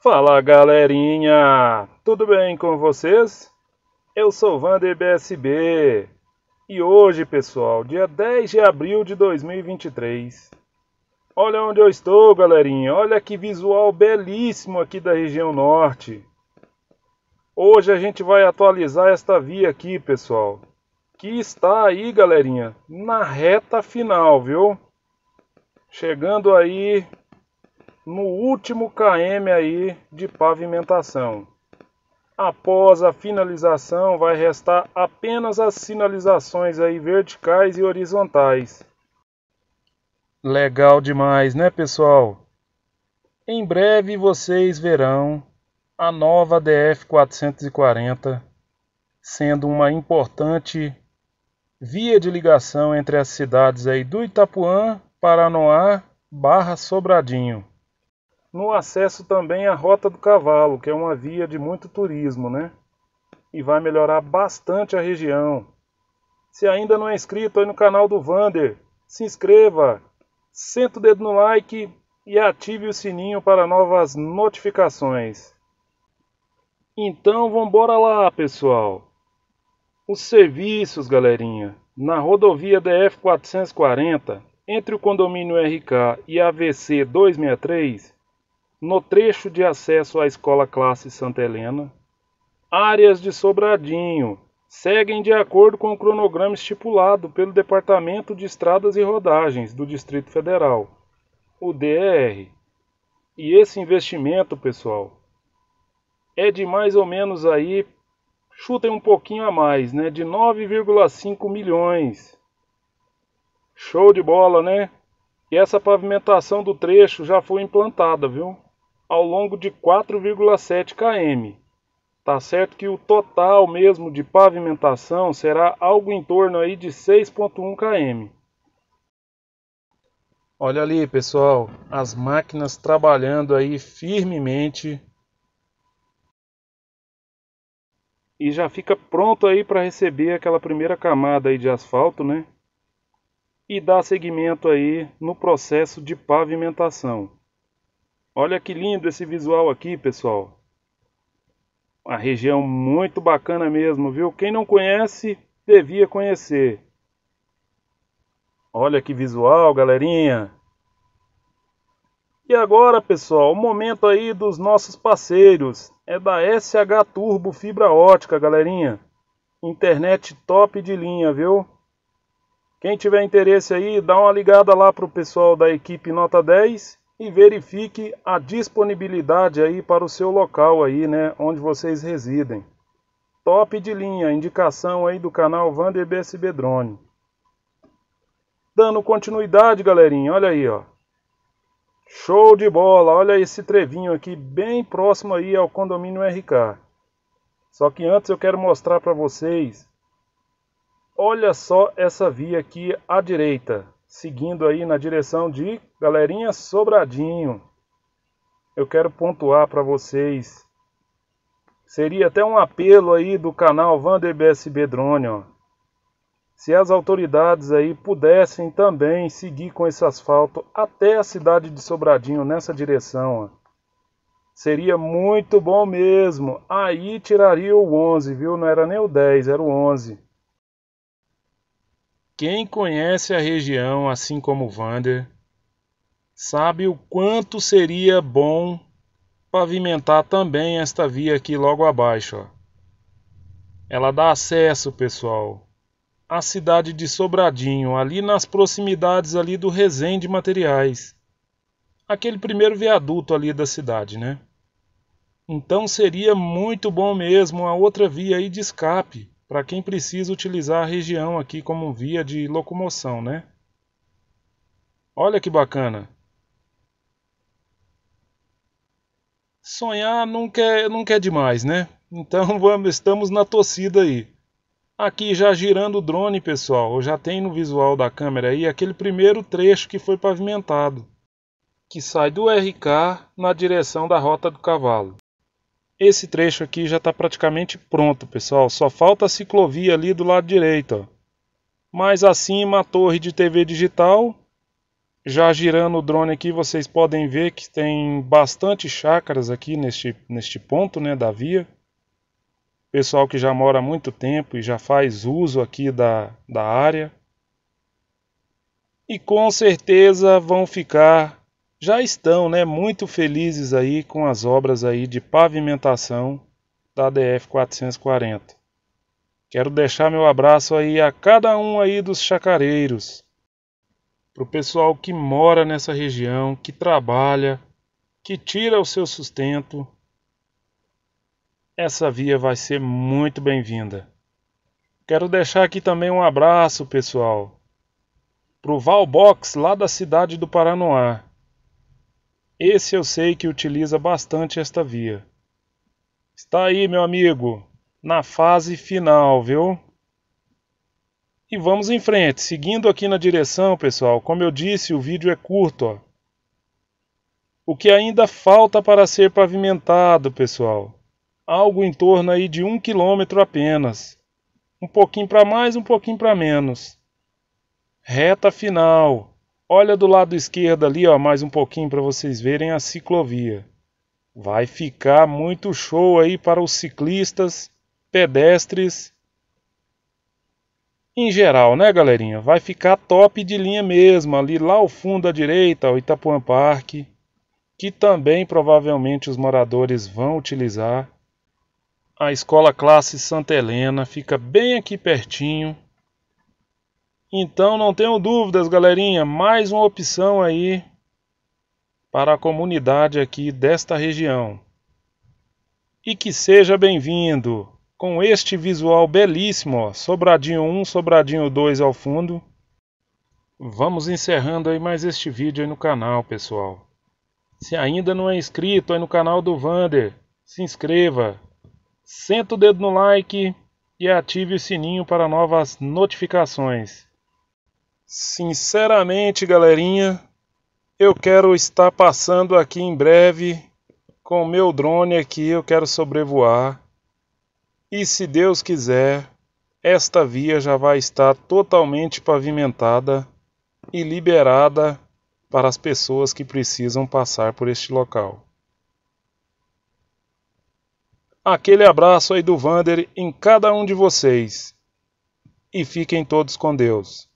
Fala galerinha, tudo bem com vocês? Eu sou Vander BSB e hoje, pessoal, dia 10 de abril de 2023. Olha onde eu estou, galerinha. Olha que visual belíssimo aqui da região norte. Hoje a gente vai atualizar esta via aqui, pessoal, que está aí, galerinha, na reta final, viu? Chegando aí no último KM aí de pavimentação. Após a finalização, vai restar apenas as sinalizações aí verticais e horizontais. Legal demais, né, pessoal? Em breve vocês verão a nova DF 440 sendo uma importante via de ligação entre as cidades aí do Itapuã, Paranoá, Barra Sobradinho no acesso também à Rota do Cavalo, que é uma via de muito turismo, né? E vai melhorar bastante a região. Se ainda não é inscrito aí no canal do Vander, se inscreva, senta o dedo no like e ative o sininho para novas notificações. Então vamos bora lá, pessoal. Os serviços, galerinha, na rodovia DF 440, entre o condomínio RK e AVC 263, no trecho de acesso à Escola Classe Santa Helena, áreas de Sobradinho seguem de acordo com o cronograma estipulado pelo Departamento de Estradas e Rodagens do Distrito Federal, o DR. E esse investimento, pessoal, é de mais ou menos aí, chutem um pouquinho a mais, né? De 9,5 milhões. Show de bola, né? E essa pavimentação do trecho já foi implantada, viu? ao longo de 4,7 km. Tá certo que o total mesmo de pavimentação será algo em torno aí de 6,1 km. Olha ali, pessoal, as máquinas trabalhando aí firmemente. E já fica pronto aí para receber aquela primeira camada aí de asfalto, né? E dar seguimento aí no processo de pavimentação. Olha que lindo esse visual aqui, pessoal. Uma região muito bacana mesmo, viu? Quem não conhece, devia conhecer. Olha que visual, galerinha. E agora, pessoal, o momento aí dos nossos parceiros. É da SH Turbo Fibra Ótica, galerinha. Internet top de linha, viu? Quem tiver interesse aí, dá uma ligada lá pro pessoal da equipe Nota 10 e verifique a disponibilidade aí para o seu local aí, né, onde vocês residem. Top de linha, indicação aí do canal Vander BSB Drone. Dando continuidade, galerinha, olha aí, ó. Show de bola, olha esse trevinho aqui bem próximo aí ao condomínio RK. Só que antes eu quero mostrar para vocês, olha só essa via aqui à direita seguindo aí na direção de Galerinha Sobradinho. Eu quero pontuar para vocês. Seria até um apelo aí do canal VanderBSB Drone, ó. Se as autoridades aí pudessem também seguir com esse asfalto até a cidade de Sobradinho nessa direção, ó. Seria muito bom mesmo. Aí tiraria o 11, viu? Não era nem o 10, era o 11 quem conhece a região, assim como Vander, sabe o quanto seria bom pavimentar também esta via aqui logo abaixo. Ó. Ela dá acesso, pessoal, à cidade de Sobradinho, ali nas proximidades ali do Resende Materiais. Aquele primeiro viaduto ali da cidade, né? Então seria muito bom mesmo a outra via aí de escape para quem precisa utilizar a região aqui como via de locomoção, né? Olha que bacana! Sonhar nunca é, nunca é demais, né? Então vamos, estamos na torcida aí. Aqui já girando o drone, pessoal, já tem no visual da câmera aí aquele primeiro trecho que foi pavimentado, que sai do RK na direção da Rota do Cavalo. Esse trecho aqui já está praticamente pronto, pessoal. Só falta a ciclovia ali do lado direito. Ó. Mais acima a torre de TV digital. Já girando o drone aqui, vocês podem ver que tem bastante chácaras aqui neste, neste ponto né, da via. Pessoal que já mora há muito tempo e já faz uso aqui da, da área. E com certeza vão ficar já estão né, muito felizes aí com as obras aí de pavimentação da DF 440. Quero deixar meu abraço aí a cada um aí dos chacareiros, para o pessoal que mora nessa região, que trabalha, que tira o seu sustento. Essa via vai ser muito bem-vinda. Quero deixar aqui também um abraço, pessoal, para o Valbox lá da cidade do Paranoá esse eu sei que utiliza bastante esta via. Está aí, meu amigo, na fase final, viu? E vamos em frente, seguindo aqui na direção, pessoal. Como eu disse, o vídeo é curto, ó. O que ainda falta para ser pavimentado, pessoal? Algo em torno aí de um quilômetro apenas. Um pouquinho para mais, um pouquinho para menos. Reta final. Olha do lado esquerdo ali, ó, mais um pouquinho para vocês verem a ciclovia. Vai ficar muito show aí para os ciclistas, pedestres em geral, né, galerinha? Vai ficar top de linha mesmo, ali lá ao fundo à direita, o Itapuã Parque, que também provavelmente os moradores vão utilizar. A Escola Classe Santa Helena fica bem aqui pertinho. Então não tenham dúvidas, galerinha, mais uma opção aí para a comunidade aqui desta região. E que seja bem-vindo com este visual belíssimo, ó, sobradinho 1, sobradinho 2 ao fundo. Vamos encerrando aí mais este vídeo aí no canal, pessoal. Se ainda não é inscrito aí no canal do Vander, se inscreva, senta o dedo no like e ative o sininho para novas notificações. Sinceramente, galerinha, eu quero estar passando aqui em breve com o meu drone aqui, eu quero sobrevoar. E se Deus quiser, esta via já vai estar totalmente pavimentada e liberada para as pessoas que precisam passar por este local. Aquele abraço aí do Vander em cada um de vocês. E fiquem todos com Deus.